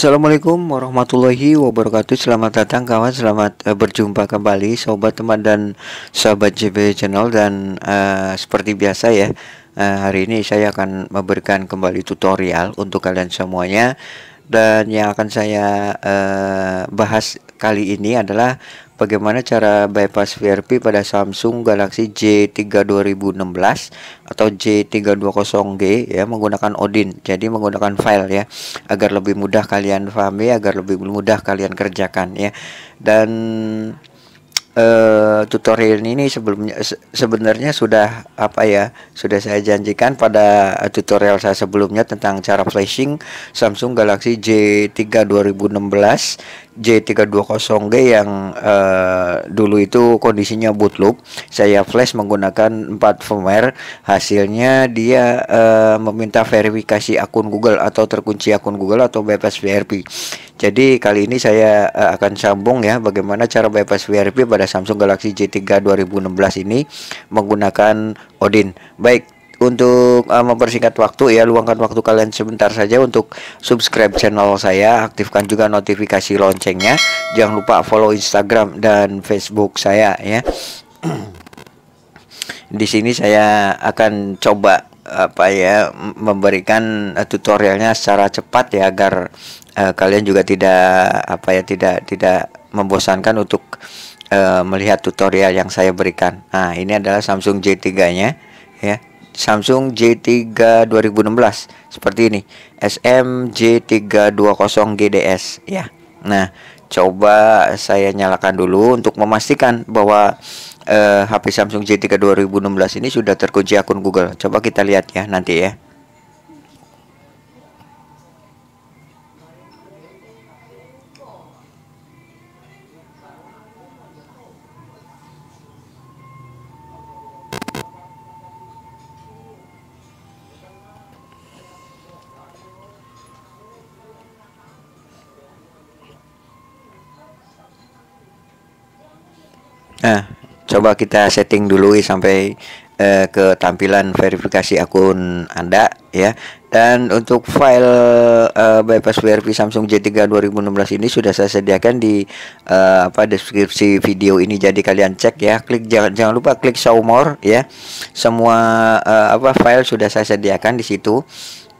Assalamualaikum warahmatullahi wabarakatuh Selamat datang kawan Selamat uh, berjumpa kembali Sobat teman dan sahabat JB channel Dan uh, seperti biasa ya uh, Hari ini saya akan memberikan kembali tutorial Untuk kalian semuanya Dan yang akan saya uh, bahas kali ini adalah bagaimana cara bypass VRP pada Samsung Galaxy J3 2016 atau J320G ya menggunakan Odin. Jadi menggunakan file ya agar lebih mudah kalian pahami, agar lebih mudah kalian kerjakan ya. Dan uh, tutorial ini sebelumnya se sebenarnya sudah apa ya sudah saya janjikan pada tutorial saya sebelumnya tentang cara flashing Samsung Galaxy J3 2016 J320G yang uh, dulu itu kondisinya boot loop saya flash menggunakan 4 firmware hasilnya dia uh, meminta verifikasi akun Google atau terkunci akun Google atau bypass VRP jadi kali ini saya uh, akan sambung ya bagaimana cara bypass VRP pada Samsung Galaxy J3 2016 ini menggunakan Odin baik untuk uh, mempersingkat waktu ya luangkan waktu kalian sebentar saja untuk subscribe channel saya aktifkan juga notifikasi loncengnya jangan lupa follow Instagram dan Facebook saya ya di sini saya akan coba apa ya memberikan eh, tutorialnya secara cepat ya agar uh, kalian juga tidak apa ya tidak tidak membosankan untuk uh, melihat tutorial yang saya berikan. Nah, ini adalah Samsung J3 nya ya Samsung J3 2016 seperti ini SM J320 GDS ya nah coba saya nyalakan dulu untuk memastikan bahwa eh, HP Samsung J3 2016 ini sudah terkunci akun Google coba kita lihat ya nanti ya coba kita setting dulu eh, sampai eh, ke tampilan verifikasi akun Anda ya dan untuk file uh, eh, bypass VRP Samsung J3 2016 ini sudah saya sediakan di uh, apa deskripsi video ini jadi kalian cek ya klik jangan jangan lupa klik show more ya semua uh, apa file sudah saya sediakan di situ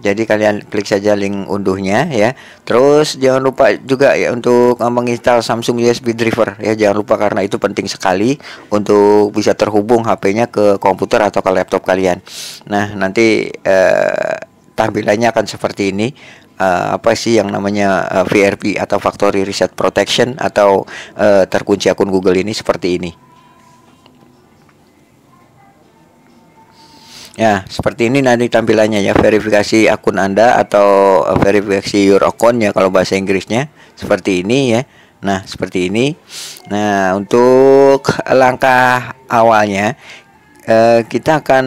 jadi kalian klik saja link unduhnya ya terus jangan lupa juga ya untuk eh, menginstal Samsung USB driver ya jangan lupa karena itu penting sekali untuk bisa terhubung HP-nya ke komputer atau ke laptop kalian nah nanti eh, tampilannya akan seperti ini uh, apa sih yang namanya uh, eh, VRP atau Factory Reset Protection atau uh, terkunci akun Google ini seperti ini. Ya, seperti ini nanti tampilannya ya, verifikasi akun Anda atau eh, verifikasi your account ya kalau bahasa Inggrisnya. Seperti ini ya. Nah, seperti ini. Nah, untuk langkah awalnya eh, kita akan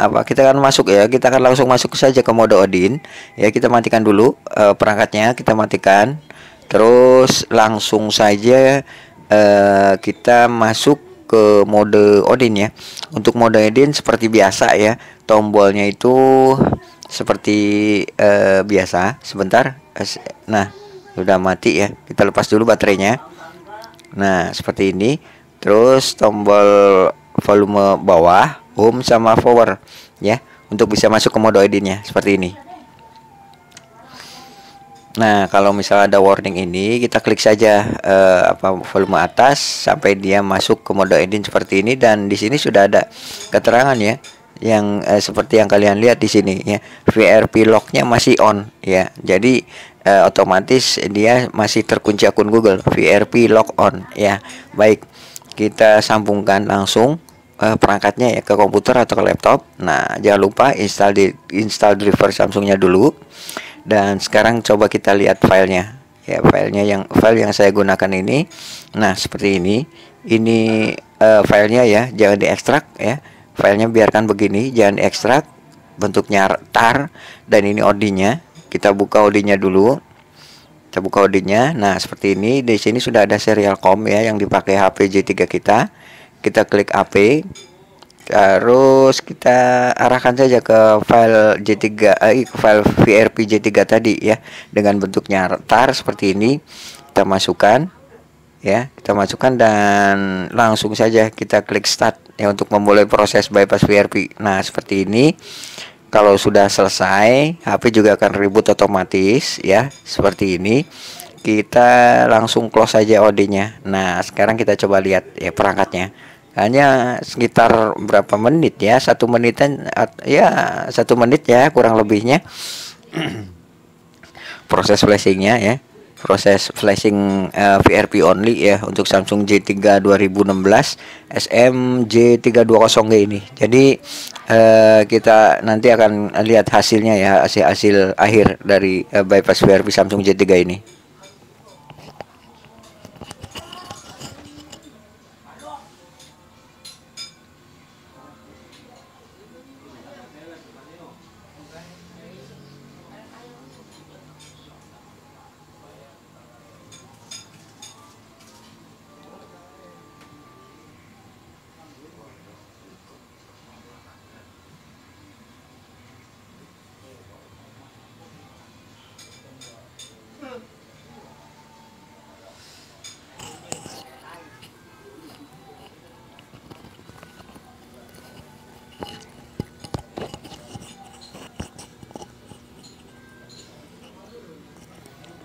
apa? Kita akan masuk ya. Kita akan langsung masuk saja ke mode Odin. Ya, kita matikan dulu eh, perangkatnya, kita matikan. Terus langsung saja eh, kita masuk ke mode Odin ya. Untuk mode Odin seperti biasa ya, tombolnya itu seperti uh, biasa. Sebentar. Eh, nah, sudah mati ya. Kita lepas dulu baterainya. Nah, seperti ini. Terus tombol volume bawah, home sama power ya, untuk bisa masuk ke mode Odin ya, seperti ini. Nah, kalau misal ada warning ini, kita klik saja uh, apa volume atas sampai dia masuk ke mode edit seperti ini dan di sini sudah ada keterangan ya yang eh, seperti yang kalian lihat di sini ya. VRP lock-nya masih on ya. Jadi eh, otomatis dia masih terkunci akun Google. VRP lock on ya. Baik. Kita sambungkan langsung uh, perangkatnya ya ke komputer atau ke laptop. Nah, jangan lupa install di install driver Samsungnya dulu dan sekarang coba kita lihat filenya ya filenya yang file yang saya gunakan ini nah seperti ini ini uh, filenya ya jangan diekstrak ya filenya biarkan begini jangan diekstrak bentuknya tar dan ini odinya kita buka odinya dulu kita buka odinya nah seperti ini di sini sudah ada serial com ya yang dipakai HP J3 kita kita klik AP terus kita arahkan saja ke file J3 eh, ke file VRP J3 tadi ya dengan bentuknya tar seperti ini kita masukkan ya kita masukkan dan langsung saja kita klik start ya untuk memulai proses bypass VRP nah seperti ini kalau sudah selesai HP juga akan reboot otomatis ya seperti ini kita langsung close saja OD nya nah sekarang kita coba lihat ya perangkatnya hanya sekitar berapa menit ya satu menitan ya satu menit ya kurang lebihnya proses flashingnya ya proses flashing uh, eh, VRP only ya untuk Samsung J3 2016 SMJ320G ini jadi uh, kita nanti akan lihat hasilnya ya hasil hasil akhir dari uh, bypass VRP Samsung J3 ini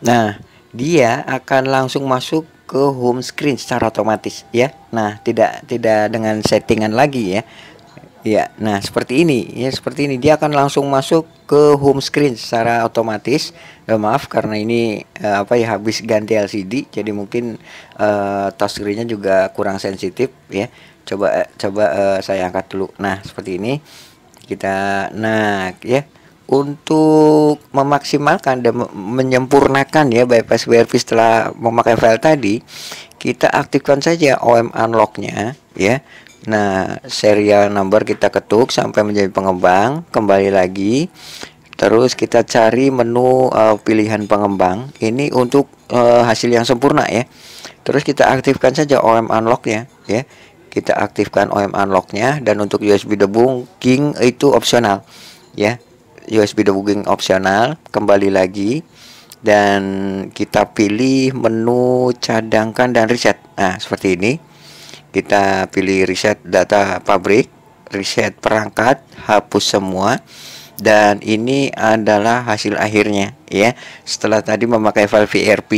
Nah, dia akan langsung masuk ke home screen secara otomatis ya. Nah, tidak tidak dengan settingan lagi ya. Ya, nah seperti ini ya seperti ini dia akan langsung masuk ke home screen secara otomatis. Eh, maaf karena ini eh, apa ya habis ganti LCD jadi mungkin eh, touch screen-nya juga kurang sensitif ya. Coba eh, coba eh, saya angkat dulu. Nah, seperti ini kita nah ya untuk memaksimalkan dan menyempurnakan ya bypass BRP setelah memakai file tadi kita aktifkan saja OM unlocknya ya nah serial number kita ketuk sampai menjadi pengembang kembali lagi terus kita cari menu uh, pilihan pengembang ini untuk uh, hasil yang sempurna ya terus kita aktifkan saja OM unlocknya ya kita aktifkan OM unlocknya dan untuk USB debung itu opsional ya USB debugging opsional kembali lagi dan kita pilih menu cadangkan dan reset nah seperti ini kita pilih reset data pabrik reset perangkat hapus semua dan ini adalah hasil akhirnya ya setelah tadi memakai file VRP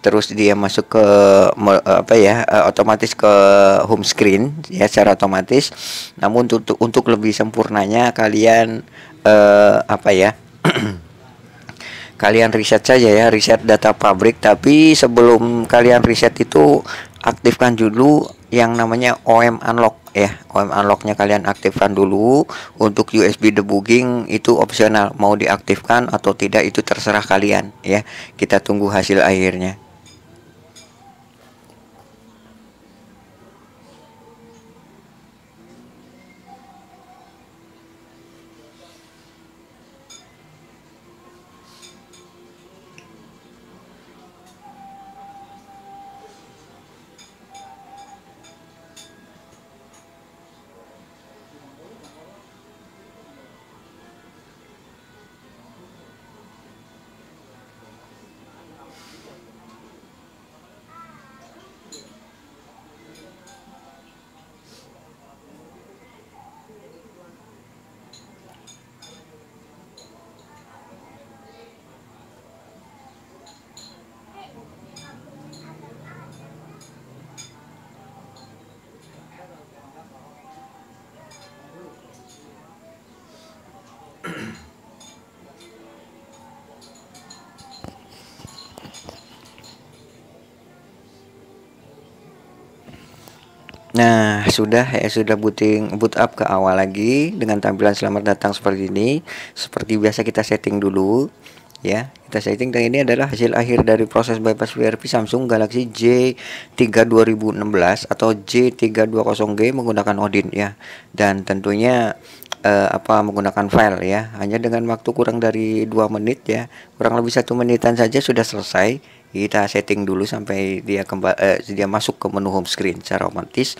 terus dia masuk ke apa ya eh, otomatis ke home screen ya secara otomatis namun untuk untuk lebih sempurnanya kalian uh, apa ya? kalian riset saja ya, riset data pabrik. Tapi sebelum kalian riset itu aktifkan dulu yang namanya OM unlock ya. OM unlocknya kalian aktifkan dulu. Untuk USB debugging itu opsional, mau diaktifkan atau tidak itu terserah kalian ya. Kita tunggu hasil akhirnya. sudah ya sudah booting boot up ke awal lagi dengan tampilan selamat datang seperti ini seperti biasa kita setting dulu ya kita setting dan ini adalah hasil akhir dari proses bypass VRP Samsung Galaxy J3 2016 atau J320G menggunakan Odin ya dan tentunya eh, apa menggunakan file ya hanya dengan waktu kurang dari dua menit ya kurang lebih satu menitan saja sudah selesai kita setting dulu sampai dia kembali eh, dia masuk ke menu home screen secara otomatis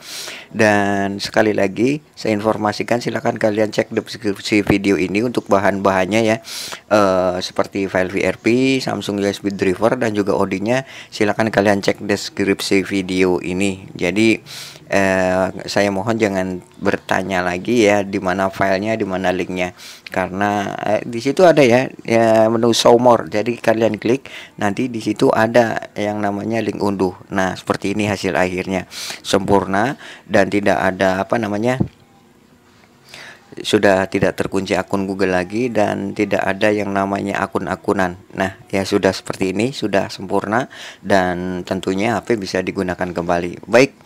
dan sekali lagi saya informasikan silahkan kalian cek deskripsi video ini untuk bahan-bahannya ya eh, seperti file VRP, Samsung USB driver dan juga odinya silahkan kalian cek deskripsi video ini jadi eh, saya mohon jangan bertanya lagi ya di mana filenya di mana linknya karena eh, di situ ada ya, ya menu show more jadi kalian klik nanti di situ ada yang namanya link unduh nah seperti ini hasil akhirnya sempurna dan tidak ada apa namanya sudah tidak terkunci akun Google lagi dan tidak ada yang namanya akun-akunan nah ya sudah seperti ini sudah sempurna dan tentunya HP bisa digunakan kembali baik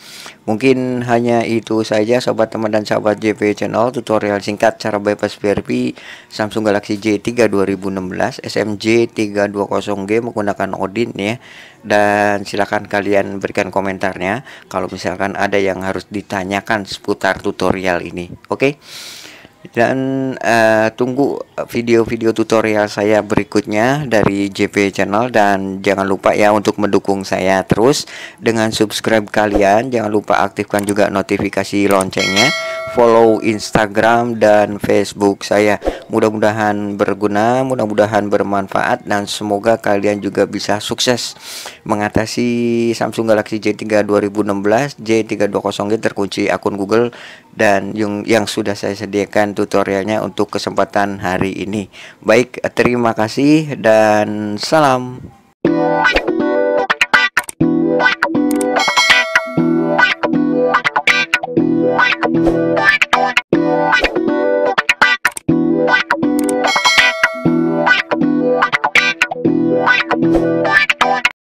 Mungkin hanya itu saja sobat teman dan sahabat JP channel tutorial singkat cara bypass VRP Samsung Galaxy J3 2016 SMJ320G menggunakan Odin ya dan silakan kalian berikan komentarnya kalau misalkan ada yang harus ditanyakan seputar tutorial ini oke okay? dan uh, tunggu video-video tutorial saya berikutnya dari JP Channel dan jangan lupa ya untuk mendukung saya terus dengan subscribe kalian jangan lupa aktifkan juga notifikasi loncengnya follow Instagram dan Facebook saya mudah-mudahan berguna mudah-mudahan bermanfaat dan semoga kalian juga bisa sukses mengatasi Samsung Galaxy J3 2016 J320G terkunci akun Google dan yang, yang sudah saya sediakan tutorialnya untuk kesempatan hari ini. Baik, terima kasih dan salam.